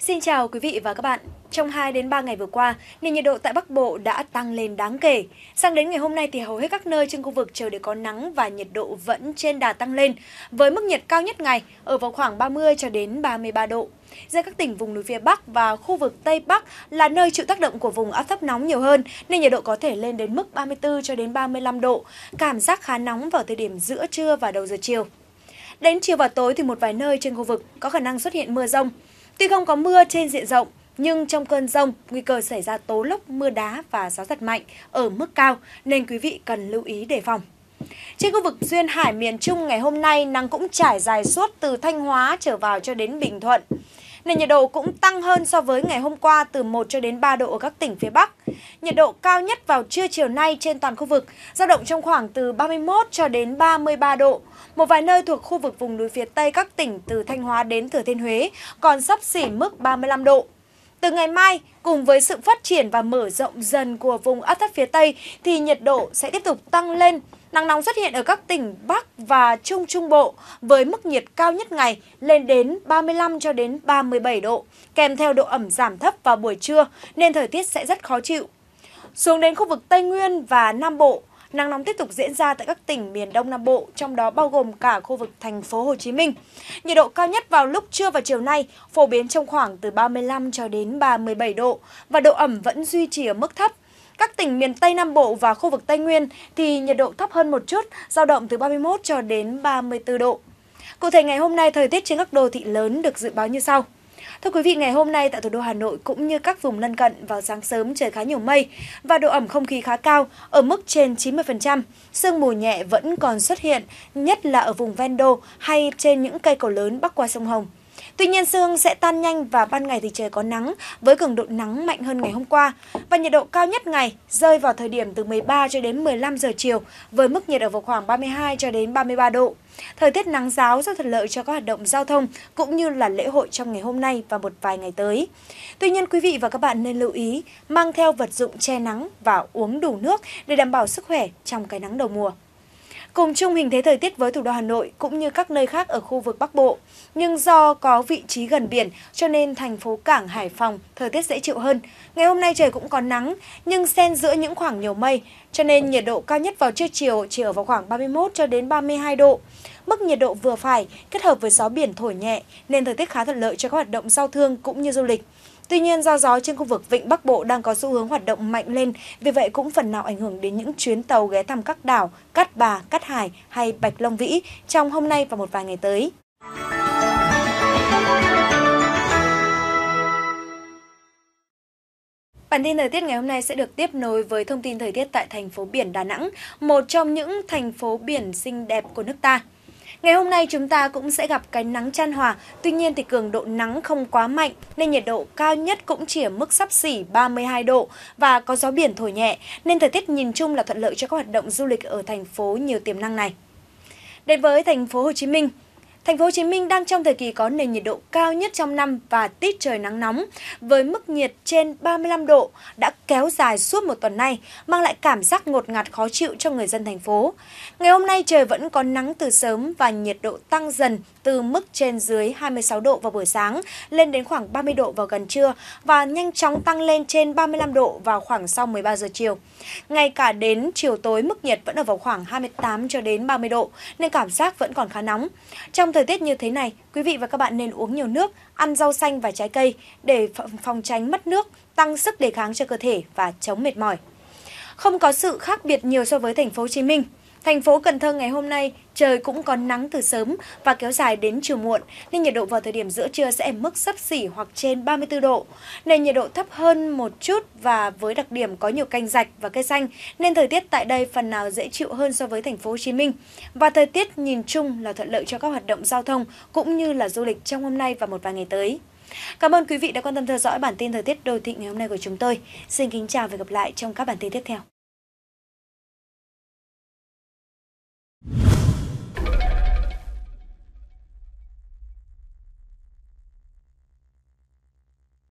Xin chào quý vị và các bạn. Trong 2 đến 3 ngày vừa qua, nền nhiệt độ tại Bắc Bộ đã tăng lên đáng kể. Sang đến ngày hôm nay thì hầu hết các nơi trên khu vực trời đều có nắng và nhiệt độ vẫn trên đà tăng lên, với mức nhiệt cao nhất ngày ở vào khoảng 30 cho đến 33 độ. Riêng các tỉnh vùng núi phía Bắc và khu vực Tây Bắc là nơi chịu tác động của vùng áp thấp nóng nhiều hơn nên nhiệt độ có thể lên đến mức 34 cho đến 35 độ, cảm giác khá nóng vào thời điểm giữa trưa và đầu giờ chiều. Đến chiều và tối thì một vài nơi trên khu vực có khả năng xuất hiện mưa rông. Tuy không có mưa trên diện rộng, nhưng trong cơn rông, nguy cơ xảy ra tố lốc, mưa đá và gió giật mạnh ở mức cao nên quý vị cần lưu ý đề phòng. Trên khu vực duyên hải miền Trung ngày hôm nay, nắng cũng trải dài suốt từ Thanh Hóa trở vào cho đến Bình Thuận. Nền nhiệt độ cũng tăng hơn so với ngày hôm qua từ 1 cho đến 3 độ ở các tỉnh phía Bắc. Nhiệt độ cao nhất vào trưa chiều nay trên toàn khu vực dao động trong khoảng từ 31 cho đến 33 độ. Một vài nơi thuộc khu vực vùng núi phía Tây các tỉnh từ Thanh Hóa đến Thừa Thiên Huế còn sắp xỉ mức 35 độ. Từ ngày mai, cùng với sự phát triển và mở rộng dần của vùng áp thấp phía Tây thì nhiệt độ sẽ tiếp tục tăng lên. Nắng nóng xuất hiện ở các tỉnh Bắc và Trung Trung Bộ với mức nhiệt cao nhất ngày lên đến 35 cho đến 37 độ, kèm theo độ ẩm giảm thấp vào buổi trưa nên thời tiết sẽ rất khó chịu. Xuống đến khu vực Tây Nguyên và Nam Bộ, nắng nóng tiếp tục diễn ra tại các tỉnh miền Đông Nam Bộ, trong đó bao gồm cả khu vực thành phố Hồ Chí Minh. Nhiệt độ cao nhất vào lúc trưa và chiều nay phổ biến trong khoảng từ 35 cho đến 37 độ và độ ẩm vẫn duy trì ở mức thấp. Các tỉnh miền Tây Nam Bộ và khu vực Tây Nguyên thì nhiệt độ thấp hơn một chút, dao động từ 31 cho đến 34 độ. Cụ thể ngày hôm nay thời tiết trên các đô thị lớn được dự báo như sau. Thưa quý vị, ngày hôm nay tại thủ đô Hà Nội cũng như các vùng lân cận vào sáng sớm trời khá nhiều mây và độ ẩm không khí khá cao ở mức trên 90%. Sương mù nhẹ vẫn còn xuất hiện, nhất là ở vùng ven đô hay trên những cây cầu lớn bắc qua sông Hồng. Tuy nhiên, sương sẽ tan nhanh và ban ngày thì trời có nắng với cường độ nắng mạnh hơn ngày hôm qua và nhiệt độ cao nhất ngày rơi vào thời điểm từ 13 cho đến 15 giờ chiều với mức nhiệt ở vào khoảng 32 cho đến 33 độ. Thời tiết nắng giáo rất thuận lợi cho các hoạt động giao thông cũng như là lễ hội trong ngày hôm nay và một vài ngày tới. Tuy nhiên quý vị và các bạn nên lưu ý mang theo vật dụng che nắng và uống đủ nước để đảm bảo sức khỏe trong cái nắng đầu mùa. Cùng chung hình thế thời tiết với thủ đô Hà Nội cũng như các nơi khác ở khu vực Bắc Bộ, nhưng do có vị trí gần biển cho nên thành phố Cảng Hải Phòng thời tiết dễ chịu hơn. Ngày hôm nay trời cũng có nắng nhưng xen giữa những khoảng nhiều mây, cho nên nhiệt độ cao nhất vào trưa chiều chỉ ở vào khoảng 31 cho đến 32 độ. Mức nhiệt độ vừa phải kết hợp với gió biển thổi nhẹ nên thời tiết khá thuận lợi cho các hoạt động giao thương cũng như du lịch. Tuy nhiên, do gió trên khu vực Vịnh Bắc Bộ đang có xu hướng hoạt động mạnh lên, vì vậy cũng phần nào ảnh hưởng đến những chuyến tàu ghé thăm các đảo Cát Bà, Cát Hải hay Bạch Long Vĩ trong hôm nay và một vài ngày tới. Bản tin thời tiết ngày hôm nay sẽ được tiếp nối với thông tin thời tiết tại thành phố biển Đà Nẵng, một trong những thành phố biển xinh đẹp của nước ta. Ngày hôm nay chúng ta cũng sẽ gặp cái nắng chan hòa, tuy nhiên thì cường độ nắng không quá mạnh nên nhiệt độ cao nhất cũng chỉ ở mức sắp xỉ 32 độ và có gió biển thổi nhẹ nên thời tiết nhìn chung là thuận lợi cho các hoạt động du lịch ở thành phố nhiều tiềm năng này. Đến với thành phố Hồ Chí Minh, Thành phố Hồ Chí Minh đang trong thời kỳ có nền nhiệt độ cao nhất trong năm và tiết trời nắng nóng với mức nhiệt trên 35 độ đã kéo dài suốt một tuần nay, mang lại cảm giác ngột ngạt khó chịu cho người dân thành phố. Ngày hôm nay trời vẫn có nắng từ sớm và nhiệt độ tăng dần từ mức trên dưới 26 độ vào buổi sáng lên đến khoảng 30 độ vào gần trưa và nhanh chóng tăng lên trên 35 độ vào khoảng sau 13 giờ chiều. Ngay cả đến chiều tối mức nhiệt vẫn ở vào khoảng 28 cho đến 30 độ nên cảm giác vẫn còn khá nóng. Trong thời tiết như thế này, quý vị và các bạn nên uống nhiều nước, ăn rau xanh và trái cây để phòng tránh mất nước, tăng sức đề kháng cho cơ thể và chống mệt mỏi. Không có sự khác biệt nhiều so với thành phố Hồ Chí Minh. Thành phố Cần Thơ ngày hôm nay trời cũng có nắng từ sớm và kéo dài đến chiều muộn, nên nhiệt độ vào thời điểm giữa trưa sẽ ở mức sấp xỉ hoặc trên 34 độ. Nền nhiệt độ thấp hơn một chút và với đặc điểm có nhiều canh rạch và cây xanh nên thời tiết tại đây phần nào dễ chịu hơn so với thành phố Hồ Chí Minh. Và thời tiết nhìn chung là thuận lợi cho các hoạt động giao thông cũng như là du lịch trong hôm nay và một vài ngày tới. Cảm ơn quý vị đã quan tâm theo dõi bản tin thời tiết đô thị ngày hôm nay của chúng tôi. Xin kính chào và gặp lại trong các bản tin tiếp theo.